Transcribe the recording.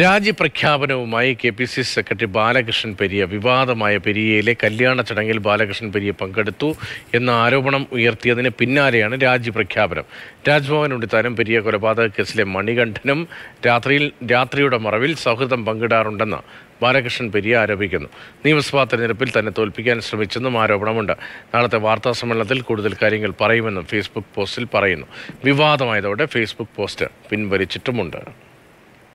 രാജ്യപ്രഖ്യാപനവുമായി K P C secretary Balakrishnan Periya വിവാദമായ പെരിയയിലെ കല്യാണ ചടങ്ങിൽ ബാലകൃഷ്ണൻ പെരിയ പങ്കെടുത്തു എന്ന ആരോപണം ഉയർത്തിയതിന് പിന്നാലെയാണ് രാജ്യപ്രഖ്യാപനം രാജ്ഭവൻ ഉണ്ടിത്താനും പെരിയ കൊലപാതക കേസിലെ മണികണ്ഠനും രാത്രിയിൽ രാത്രിയുടെ മറവിൽ സൗഹൃദം പങ്കിടാറുണ്ടെന്ന് ബാലകൃഷ്ണൻ പെരിയ ആരോപിക്കുന്നു നിയമസഭാ തെരഞ്ഞെടുപ്പിൽ തന്നെ തോൽപ്പിക്കാൻ ശ്രമിച്ചെന്നും ആരോപണമുണ്ട് നാളത്തെ വാർത്താ സമ്മേളനത്തിൽ കൂടുതൽ കാര്യങ്ങൾ പറയുമെന്നും ഫേസ്ബുക്ക് പോസ്റ്റിൽ പറയുന്നു വിവാദമായതോടെ ഫേസ്ബുക്ക് പോസ്റ്റ് പിൻവലിച്ചിട്ടുമുണ്ട്